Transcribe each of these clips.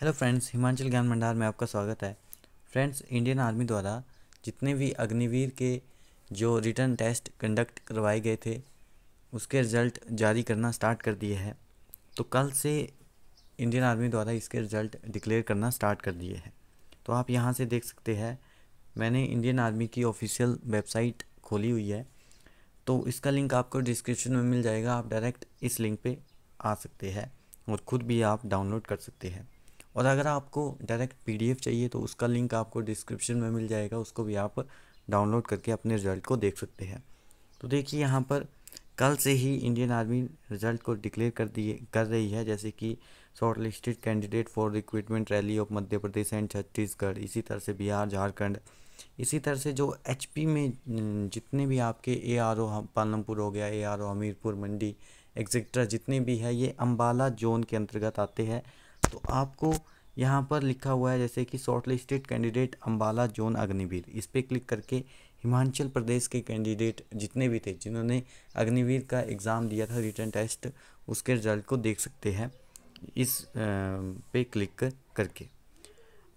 hello friends Himachal ज्ञान भंडार में आपका स्वागत है फ्रेंड्स इंडियन आर्मी द्वारा जितने भी अग्निवीर के जो रिटर्न टेस्ट कंडक्ट करवाए गए थे उसके रिज़ल्ट जारी करना स्टार्ट कर दिए है तो कल से इंडियन आर्मी द्वारा इसके रिज़ल्ट डिक्लेयर करना स्टार्ट कर दिए हैं तो आप यहाँ से देख सकते हैं मैंने इंडियन आर्मी की ऑफिशियल वेबसाइट खोली हुई है तो इसका लिंक आपको डिस्क्रिप्शन में मिल जाएगा आप डायरेक्ट इस लिंक पे आ सकते हैं और ख़ुद भी आप डाउनलोड कर सकते हैं और अगर आपको डायरेक्ट पीडीएफ चाहिए तो उसका लिंक आपको डिस्क्रिप्शन में मिल जाएगा उसको भी आप डाउनलोड करके अपने रिजल्ट को देख सकते हैं तो देखिए यहाँ पर कल से ही इंडियन आर्मी रिजल्ट को डिक्लेयर कर दिए कर रही है जैसे कि short listed candidate for recruitment rally of Madhya Pradesh and Chhattisgarh इसी तरह से बिहार झारखंड इसी तरह से जो एच में जितने भी आपके ए आर ओ पालमपुर हो गया A R O Hamirpur Mandi etcetera जितने भी है ये अम्बाला जोन के अंतर्गत आते हैं तो आपको यहाँ पर लिखा हुआ है जैसे कि short listed candidate Ambala zone Agniveer इस पर क्लिक करके हिमाचल प्रदेश के कैंडिडेट जितने भी थे जिन्होंने अग्निवीर का एग्ज़ाम दिया था रिटर्न टेस्ट उसके रिजल्ट को देख सकते हैं इस पे क्लिक करके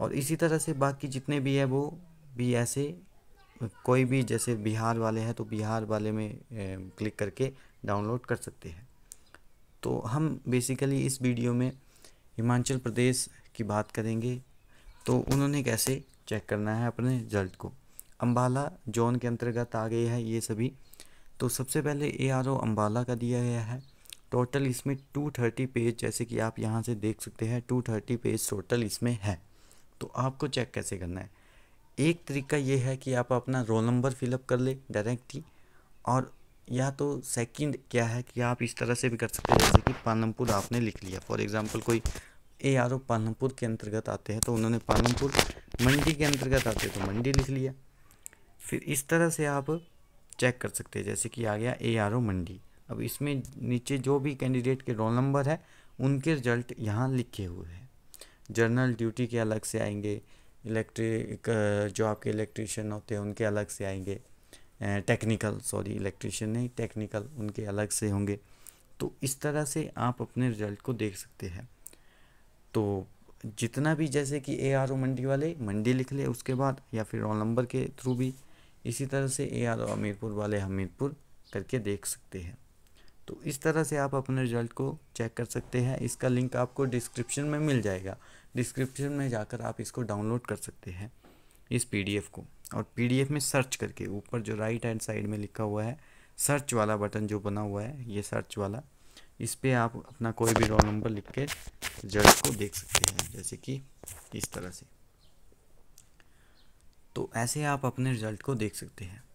और इसी तरह से बाकी जितने भी है वो भी ऐसे कोई भी जैसे बिहार वाले हैं तो बिहार वाले में क्लिक करके डाउनलोड कर सकते हैं तो हम बेसिकली इस वीडियो में हिमाचल प्रदेश की बात करेंगे तो उन्होंने कैसे चेक करना है अपने रिजल्ट को अम्बाला जोन के अंतर्गत आ गए हैं ये सभी तो सबसे पहले ए आर ओ अम्बाला का दिया गया है टोटल इसमें टू थर्टी पेज जैसे कि आप यहाँ से देख सकते हैं टू थर्टी पेज टोटल इसमें है तो आपको चेक कैसे करना है एक तरीका ये है कि आप अपना रोल नंबर फिलअप कर ले डायरेक्ट ही और या तो सेकंड क्या है कि आप इस तरह से भी कर सकते हैं जैसे कि पालमपुर आपने लिख लिया फॉर एग्जांपल कोई ए आर ओ पालमपुर के अंतर्गत आते हैं तो उन्होंने पालमपुर मंडी के अंतर्गत आते हैं तो मंडी लिख लिया फिर इस तरह से आप चेक कर सकते हैं जैसे कि आ गया ए आर ओ मंडी अब इसमें नीचे जो भी कैंडिडेट के रोल नंबर है उनके रिजल्ट यहाँ लिखे हुए हैं जर्नल ड्यूटी के अलग से आएंगे इलेक्ट्रिक जो आपके इलेक्ट्रिशियन होते हैं उनके अलग से आएंगे टेक्निकल सॉरी इलेक्ट्रिशियन नहीं टेक्निकल उनके अलग से होंगे तो इस तरह से आप अपने रिजल्ट को देख सकते हैं तो जितना भी जैसे कि ए आर ओ मंडी वाले मंडी लिख ले उसके बाद या फिर रोल नंबर के थ्रू भी इसी तरह से ए आर ओ हमीरपुर वाले हमीरपुर करके देख सकते हैं तो इस तरह से आप अपने रिजल्ट को चेक कर सकते हैं इसका लिंक आपको डिस्क्रिप्शन में मिल जाएगा डिस्क्रिप्शन में जाकर आप इसको डाउनलोड कर सकते हैं इस पीडीएफ को और पीडीएफ में सर्च करके ऊपर जो राइट हैंड साइड में लिखा हुआ है सर्च वाला बटन जो बना हुआ है ये सर्च वाला इस पर आप अपना कोई भी रोल नंबर लिख के रिजल्ट को देख सकते हैं जैसे कि इस तरह से तो ऐसे आप अपने रिजल्ट को देख सकते हैं